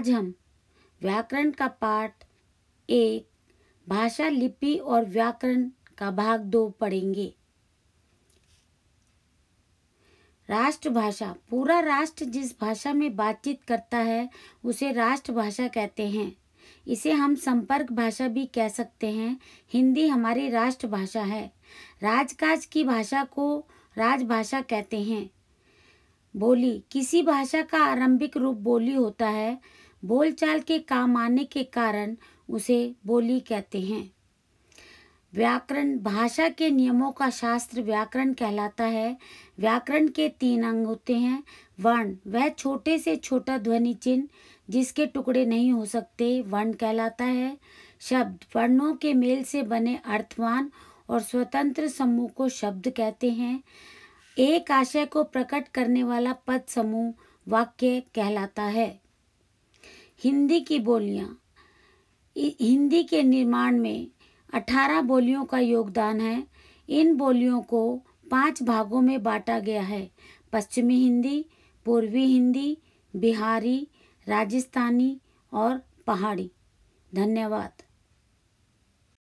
आज हम व्याकरण का पाठ एक भाषा लिपि और व्याकरण का भाग दो पढ़ेंगे राष्ट्रभाषा पूरा राष्ट्र जिस भाषा में बातचीत करता है उसे राष्ट्रभाषा कहते हैं इसे हम संपर्क भाषा भी कह सकते हैं हिंदी हमारी राष्ट्रभाषा है राजकाज की भाषा को राजभाषा कहते हैं बोली किसी भाषा का आरंभिक रूप बोली होता है बोलचाल के काम आने के कारण उसे बोली कहते हैं व्याकरण भाषा के नियमों का शास्त्र व्याकरण कहलाता है व्याकरण के तीन अंग होते हैं वर्ण वह छोटे से छोटा ध्वनि चिन्ह जिसके टुकड़े नहीं हो सकते वर्ण कहलाता है शब्द वर्णों के मेल से बने अर्थवान और स्वतंत्र समूह को शब्द कहते हैं एक आशय को प्रकट करने वाला पद समूह वाक्य कहलाता है हिंदी की बोलियाँ हिंदी के निर्माण में अठारह बोलियों का योगदान है इन बोलियों को पांच भागों में बांटा गया है पश्चिमी हिंदी पूर्वी हिंदी बिहारी राजस्थानी और पहाड़ी धन्यवाद